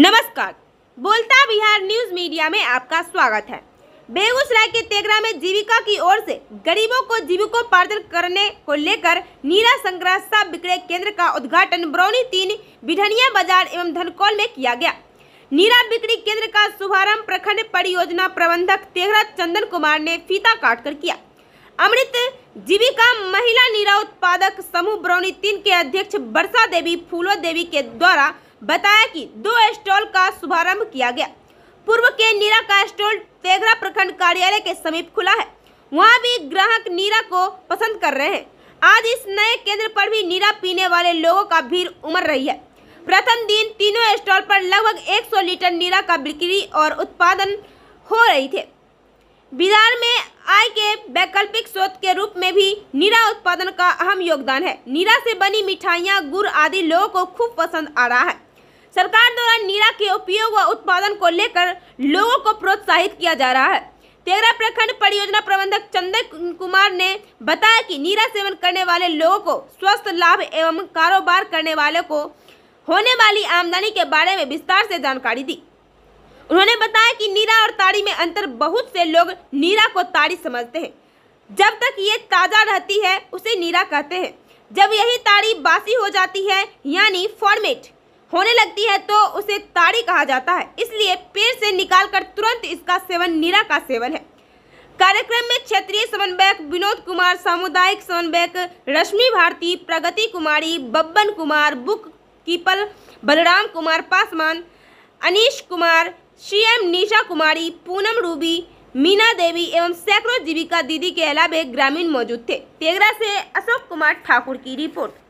नमस्कार बोलता Bihar news media में आपका स्वागत है बेगूसराय के तेगरा में जीविका की ओर से गरीबों को जीविकोपार्जन करने को लेकर नीरा संग्रह सब विक्रय केंद्र का उद्घाटन ब्रौनी तीन बिढ़निया बाजार एवं धनकौल में किया गया नीरा बिक्री केंद्र का शुभारंभ प्रखंड परियोजना प्रबंधक तेगरा चंदन कुमार ने फीता काट कर किया अमृत जीविका महिला नीरा उत्पादक समूह ब्रौनी तीन के अध्यक्ष वर्षा देवी फूलो देवी के द्वारा बताया कि दो स्टॉल का शुभारंभ किया गया पूर्व के नीरा का स्टॉल तेघरा प्रखंड कार्यालय के समीप खुला है वहाँ भी ग्राहक नीरा को पसंद कर रहे हैं आज इस नए केंद्र पर भी नीरा पीने वाले लोगों का भीड़ उमड़ रही है प्रथम दिन तीनों स्टॉल पर लगभग 100 लीटर नीरा का बिक्री और उत्पादन हो रही थे बिहार में आय के वैकल्पिक स्रोत के रूप में भी नीरा उत्पादन का अहम योगदान है नीरा से बनी मिठाइयाँ गुड़ आदि लोगों को खूब पसंद आ रहा है सरकार द्वारा नीरा के उपयोग व उत्पादन को लेकर लोगों को प्रोत्साहित किया जा रहा है तेरह प्रखंड परियोजना प्रबंधक चंदन कुमार ने बताया कि नीरा सेवन करने वाले लोगों को स्वस्थ लाभ एवं कारोबार करने वाले को होने वाली आमदनी के बारे में विस्तार से जानकारी दी उन्होंने बताया कि नीरा और ताड़ी में अंतर बहुत से लोग नीरा को ताड़ी समझते हैं जब तक ये ताज़ा रहती है उसे नीरा कहते हैं जब यही ताड़ी बासी हो जाती है यानी फॉर्मेट होने लगती है तो उसे ताड़ी कहा जाता है इसलिए पेड़ से निकालकर तुरंत इसका सेवन नीरा का सेवन है कार्यक्रम में क्षेत्रीय समन्वयक विनोद कुमार सामुदायिक समन्वयक Rashmi Bharti Pragati Kumari Babban Kumar book keeper Balram Kumar Paswan Anish Kumar CM Nisha Kumari Poonam Ruby Meena Devi एवं सैकड़ों जीविका दीदी के अलावे ग्रामीण मौजूद थे तेगरा से अशोक कुमार ठाकुर की रिपोर्ट